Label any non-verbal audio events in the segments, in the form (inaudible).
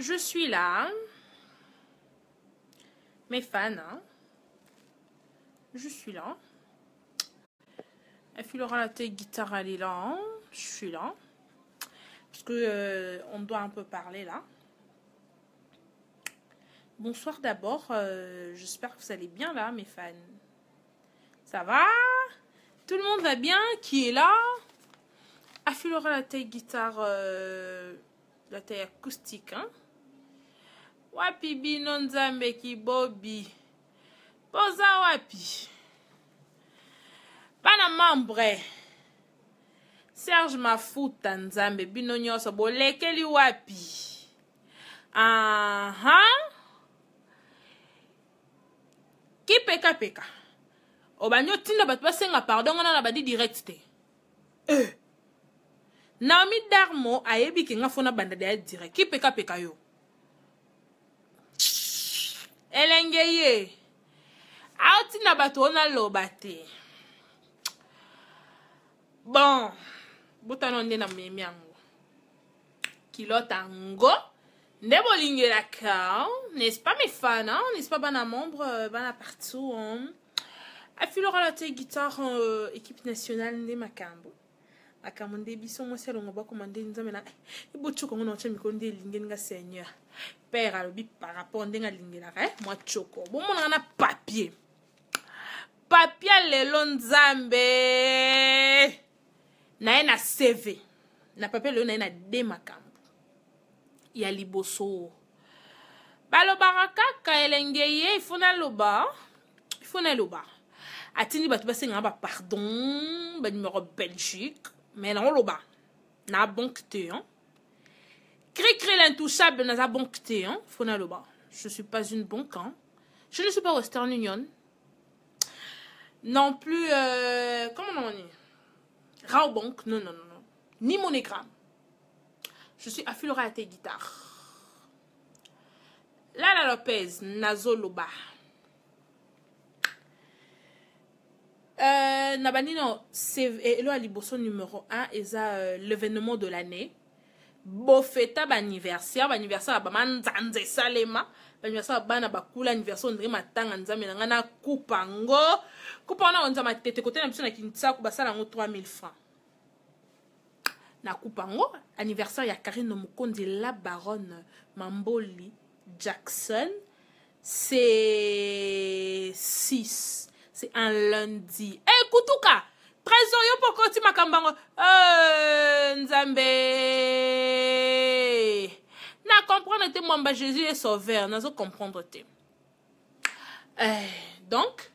Je suis là. Hein. Mes fans. Hein. Je suis là. affilera la tête, guitare, à est hein. Je suis là. Parce que euh, on doit un peu parler là. Bonsoir d'abord. Euh, j'espère que vous allez bien là, mes fans. Ça va Tout le monde va bien Qui est là Affilera la tête guitare, euh, la tête acoustique, wapi bino nzambe kibobi mpoza wapi bana membre serge mafuta nzambe bino nyonso bolekeli wapi aha uh -huh. kipekapeka obandi otinda bato basenga pardon wana na badi direct te eh. naomi darmo ayebi ke nga fona banda deya direct kipekapeka yo elenge ye aotinda bato oyo naloba te bon butano nde namemi yango kilote yango nde bolingelaka n'est-ce pas mefana n'est-ce pas bana membre euh, bana partout afilorala te guitare euh, équipe nationale nde makambo makambo nde biso mwasi alongo bakoma nde nzambe na eh, ebotyoka ngo na otya mikolo nde elingeli nga seigneur père alobi par rapport ndenge alingelaka eh, mwa tyoko bomonaka na papier papier lelo nzambe na ye na cv na papier lelo na ye na de makambo ya liboso balobaka kaka elenge ye ifo naloba ifo naloba atindi bato basengaka bapardon banumero belgique Mais non, loba na banque hein Cré-cré l'intouchable na banque hein fona loba je suis pas une banque hein je ne suis pas Western Union non plus euh, comment on dit Rao non non non non ni monogramme je suis affilée à tes guitares Lala Lopez Loba. Euh, na banino eh, elo ya liboso numéro 1 eza euh, l'événement de l'année bofeta baanniversaire baanniversaire ya bamanzanza esalema baanniversaire ya bana bakula anniversaire ondire matanga nzambe na ngai nakupa yango kupa wana onza matete kote na biso na kinsaku basala yango 3000 francs nakupa yango anniversaire ya karine mokonzi la baronne mamboli jackson c'est 6 c'est un lundi ekutuka eh, trésor yo mpo koti makambo yango eh, nzambe na comprendre te mwamba jésus ye sauveur nazocomprendre te eh, donc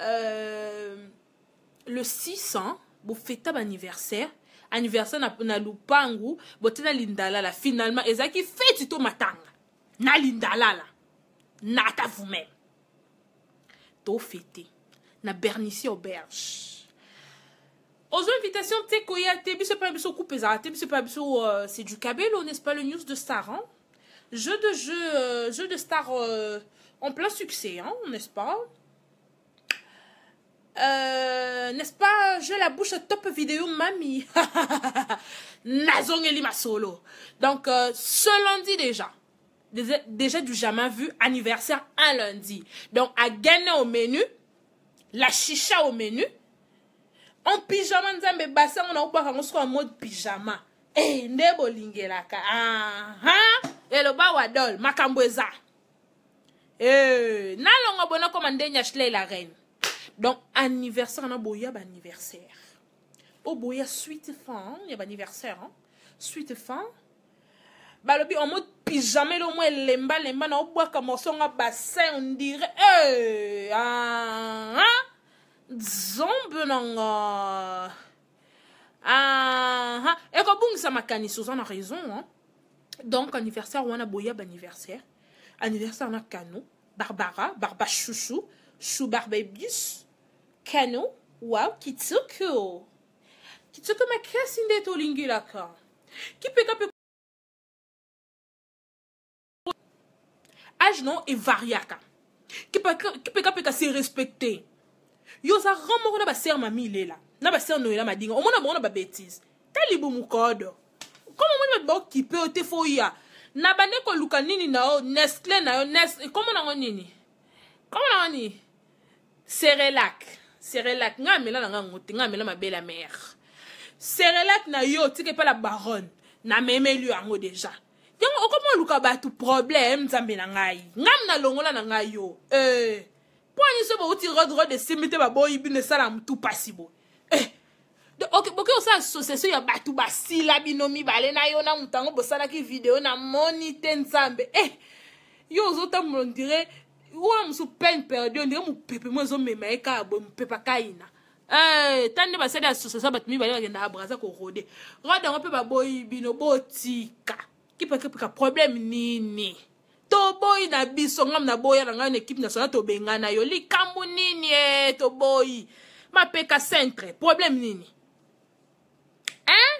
euh, le 600 bofeta baanniversaire anniversaire na, na lupangu bote na lindalala finalement ezalaki feti to matanga na lindalala na ata vous-même tofete na bernici auberge invitations t'es te euh, c'est du cabello, n'est-ce pas le news de star. Hein? jeu de jeu euh, jeu de star euh, en plein succès hein, n'est-ce pas n'est-ce pas j'ai la bouche top vidéo mamie (laughs) nazongeli ma solo donc ce lundi déjà déjà du jamais vu anniversaire un lundi donc à gagner au menu la chicha au menu en pyjama nzambe ebasango na kobwaka yango soko ya mode pyjama e eh, nde bolingelaka aha ah. eloba wadol makambo eza e eh, nalongo bona koma nde nyachley la reine donc anniversaire na boya baanniversaire oboya oh, suite fin ya baanniversaire suite fin balobi en mode pyjama ele omwa elembalemba na obwaka morsonga bassin ondire e eh, aha ah. nzambe nanga aha ah. ekobungisa sous on a raison hein? donc anniversaire wana boya anniversaire. anniversaire na Cano, barbara barba chouchou chou barbebus kano waw kitsuku kitsuku makasi qui peut kipekapeka âge non peut kipekapeka se respecter yo oza grand moko na basere mami ilela na basere noyela madinga omona bango na babétise te libumu kodo koma omoni baokipe yo te fo oya na bande koluka nini na yo nescle na yo nes koma nango nini koma nango nini serelac serelac nga amela na nga ngo te nga amela mabele ya mare serelac na yo tika epala baronne namemeli yo yango deja yango okoma oluka bato problème nzambe na ngai ngami nalongola na ngai yo eh. mpo nyonso bauti rodrod esimbi te baboyi bino esala motu mpasi boye bokoki eh. kosala association ya bato basila bino mibale na yo na moto yango bosalaki video namoni te nzambe e eh, yo ozotambola ondire oyo mosu peine perdu ondire mopepe mo ezomema ye kaka boye mopepe akaina ntan eh, nde basali association bato mibale bakendaka braza korode rode yango mpe baboyi bino botika kipekepeka probleme nini toboyi na biso ngam na boya na ngai na équipe nationale tobengana yo likambo nini e toboyi mapeka centre problème nini hein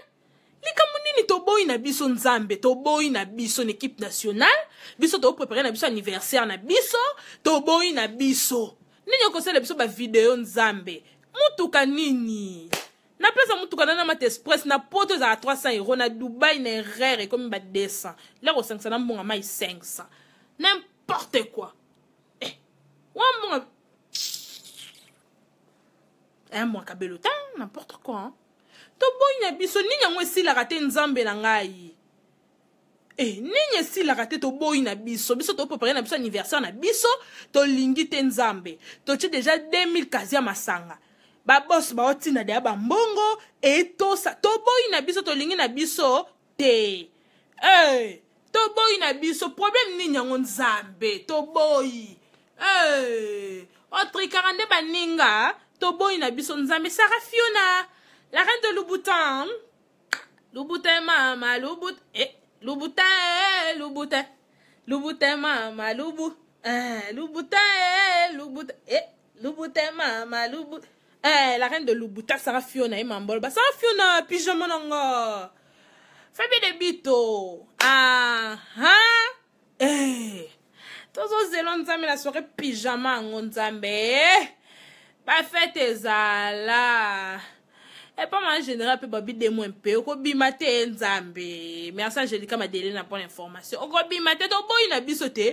likambo nini toboyi na biso nzambe toboyi na biso na équipe nationale biso toprépare na biso anniversaire na biso toboyi na biso nini okosala biso bavideo nzambe mutuka nini napesa motuka nana mate express na poto ezala 300 euro na dubai na erreur ekomi ba 200 lero 500 na mbonga mai 500 nimporte quoi eh, wa mbonga ayambwaka belo ta nimporte quoi hein? toboyi na biso nini yango esilaka te nzambe na ngai e nini esilaka te toboyi na biso biso toprepare na biso anniversaire na biso tolingi te nzambe totie deja 2000 kasi ya masanga babosi baotinda deya bambongo etosa toboyi na biso tolingi na biso te hey, toboyi na biso probleme nini yango nzambe toboyi hey, otrikaka nde baninga toboyi na biso nzambe sara fiona la reine de loubutin loubutin mama loubutin eh, loubutin eh, loubutin loubutin mama loubu eh, loubutin eh, loubutin eh, loubutin mama loubutin eh, la reine de Lubuta sara Fiona emamboloba sara Fiona pijama nango Fabi de Bito oh. aha eh. tozozela nzambe na soirée pijama yango nzambe bafete eh. ezala epama na général mpe babidemo mpe okobima te nzambe merci angelika madele na mpona information okobima te toboyi na biso te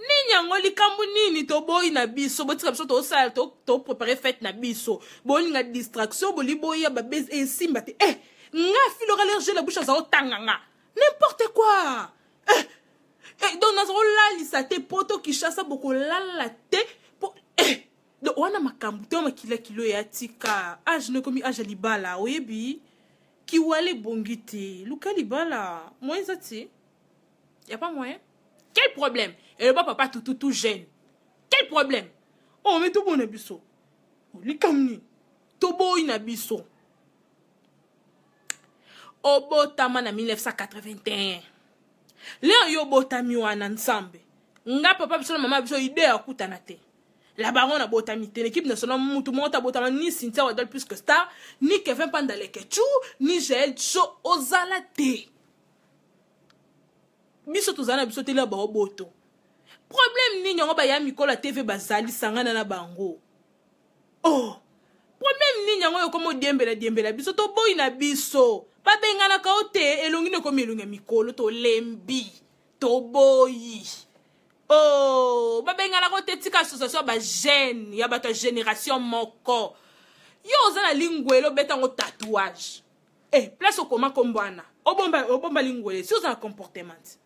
nini yango likambo nini toboyi na biso botika biso tosala toprépare fete na biso bolinga distraction boliboya babese esimba te e eh, nga filoka lerge la bouche aza otanga nga n'importe quoi eh, eh, donc naza kolalisa te mpo tokishasa bokolala te donc wana makambo te makila kilo ya tika age no ekomi age ya libala oyebi kiwala ebongi te luka libala moyen eza te ya pas moyen quel problème eloba papa tututu jeune quel problème ome oh, tobona biso olikamni oh, toboyi na biso obotama na 1981 leo yo obotami wana nzambe nga papa biso na mama biso ide ya kutana te la baron abotami te l'équipe nationale mutu moko tabotama ni cynthia wadol plus que star ni kevin pandalekechu ni jael cho ozala te biso tozala na biso telia baoboto problème nini yango baya mikolo ya tv bazalisangana na bango oh problème nini yango oyo koma odiembela diembela biso toboyi na biso babenganaka o te elongi no ekomi elongi ya mikolo tolembi toboyi oh babenganaka otetika association ya bagene ya bato ya génération moko yo oza na lingwele obetango tatouage e eh, place okoma kombo wana obomba, obomba lingwele si oza na comportement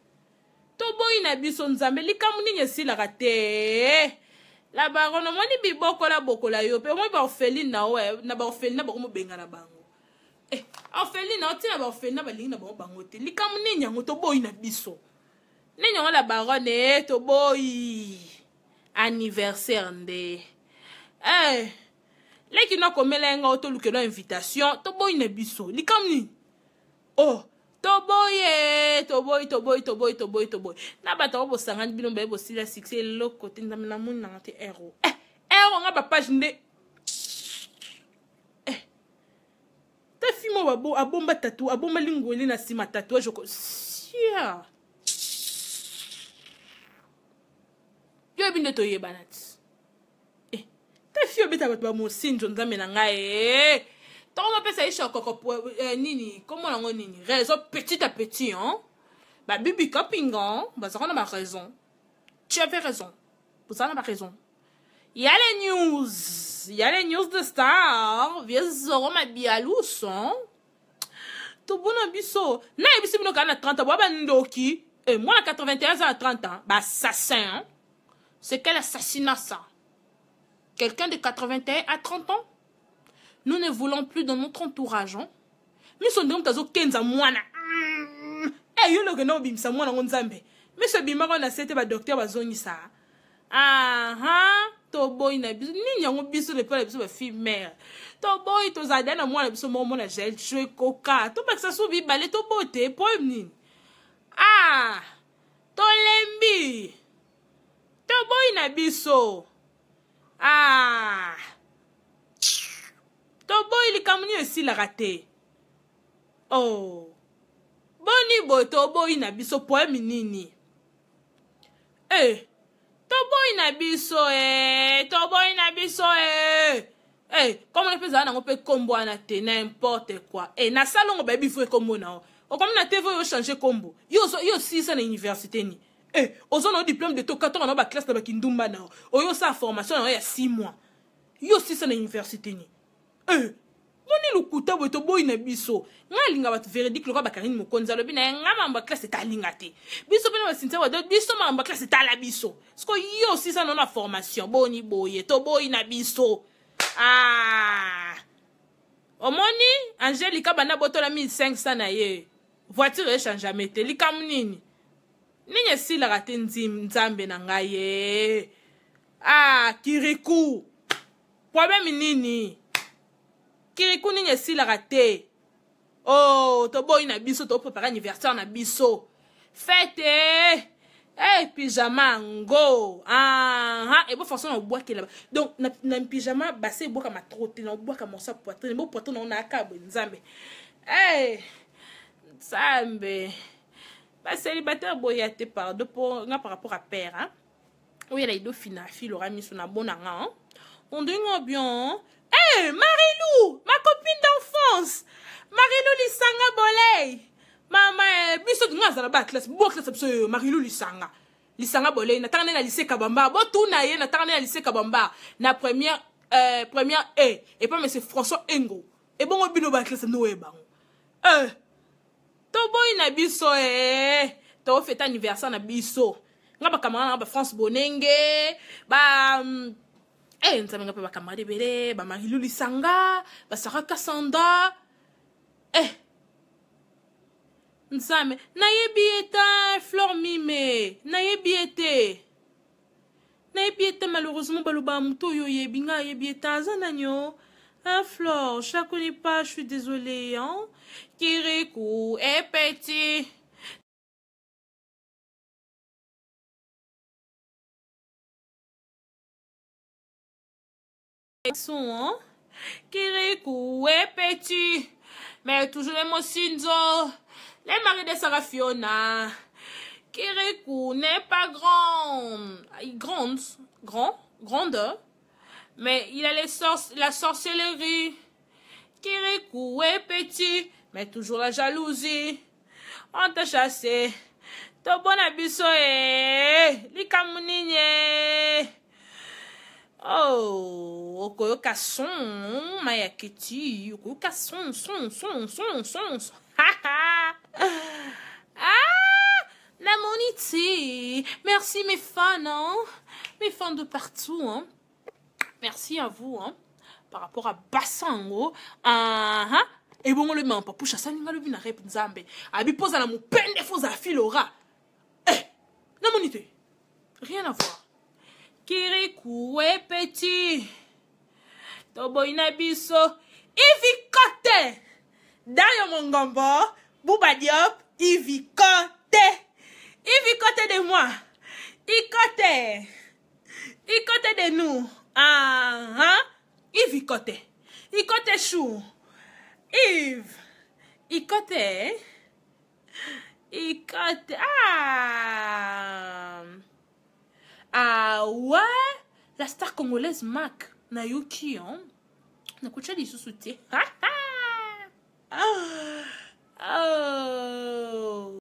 toboyi na biso nzambe likambo nini esilaka te la baron omoni bibokola bokola yo mpe omoni baorfeline na yo na baorfeline bako mobengana bango eh, orfeline na yo ntina baorfeline balingi na bango bango te likambo nini yango toboyi na biso ne ɲɔgɔn la barone e eh, toboyi anniversaire nde eh, leki na komela ye nga o tolukelo invitation toboyi na biso likamni o oh, toboyi e toboyi toboyi toboyi toboyi toboyi na bato ao bosangani bino baye bosila succès eloko te nzambe na moni nanga te ero eh, ero nga bapage nde eh, te fimo abomba tatu abombali ngweli na nsima tatouage oko sia yeah. yo yebi nde toyebana ti eh, te fi obeta bato bamosinzo nzambe na ngai e ntango topesa ye shokoko eh, nini komona yango nini raison petit a petit an babibi kopinga bazaka na baraison tu avais raison bozaka na baraison ya le news ya le news de star vie zoro mabialuso tobona biso nayebisi bino kaa na 30 bwa bandoki e mwana 81 aza na 30 ans bassassin C'est quel assassinat ça Quelqu'un de 81 à 30 ans Nous ne voulons plus dans notre entourage. Hein? miso ndenge moto azokenza mwana e yo lokende obimisa mwana yango nzambe miso ebimaka na se te badokter bazongisa aha toboyi na biso nini yango biso lepa na biso bafille mare toboyi tozala da na mwana biso moko mona gel jue koka tobakisa so bibale toboyi te po nini ah na biso ah. toboyi likambo nini esilaka te oh. boni boye toboyi na biso poemi nini e eh. toboyi na biso e eh. toboyi na biso e eh. Hey, komona mpe ezala nango mpe kombo wana te na importe kua hey, eh, na salongo bayebi fo ekombo na yo okomi na te vo yo change kombo yo, yo silisa na université ni eh oza na yo diplôme de to katanga na yo baklasse na bakindumba na yo oyo osala formation na yo ya 6 mois yo sisa na université ni eh moni lokuta boye toboyi na biso ngai alinga bato verdict lokola bakarine mokonzi alobi na ye ngai makambo ya classe etalinga te biso mpena basintia bado biso makambo ya classe etala biso siko yo osisa no na formation boni boye toboyi na biso ah. omoni angele likaba na botola 1500 na ye voiture echange ame te likambo nini ningesilaka te nzambe na ngai ye ah kiriku probleme nini kiriku nini esilaka te o oh, toboyi na biso toprepare anniversaire na biso fete e hey, pijama yango aha ah, ebo façon na obwakela donc na, na pijama base ebwakama tro te na obwaka moso ya poitrine ebo poitrine yango nayaka bwe nzambe e eh, hey, nzambe bacélibataire boya te pardon mpo nga par rapport a père hein? oyela edo fina file ora miso na bo na nga ondingo bion hey, eh, marilou ma copine d'enfance marilou lisanga bolei mama eh, biso nga azala baclasse bo classe biso yo marilou lisanga lisanga bolei natanga nde na lycée kabamba botuna ye natanga nde na lycée kabamba na première euh, première e eh. epa monsieur françois engo ebongo bino baclasse noyebango eh. toboyi na biso e eh. tofeta anniversaire na biso nga bakamara nanga bafrance bonenge ba e nzambe nga mpe bakamara ebele bamarilulisanga basara kasanda e eh. nzambe nayebi eta flor mime nayebi ete nayebi ete malheureusement baloba motu oyo oyebi nga ayebi ete aza nani o oh? Ah, Flore, je la pas, je suis désolée, hein. Kirikou est petit. hein? Kirikou est petit. Mais toujours les mots Sinzo, les maris de Sarah Fiona. Kirikou n'est pas grand. Grande, grand, grande. Mais il a les sor la sorcellerie. Kirikou est petit, mais toujours la jalousie. On t'a chassé. bon biso les likambo oh, okoyoka son maya kiti. keti okoyoka son son son son son ha, ah, la merci mes fans hein? mes fans de partout hein? merci à vous hein, par rapport à basango aha ebongo lobi makambo papuche asalinga lobi na rep nzambe abi mpo ozala mopende fo ozala filora e eh, namoni te rien à voir kirikuwe peti toboyi na biso ivikote dayo mongombo bubadiop ivikote ivikote de moi ikote ikote de nous aha ive ikote ikote shu ive ikote eh? ikote ah. ah ouais la star congolaise mak nayoki an nakutya lisusu te ah. oh.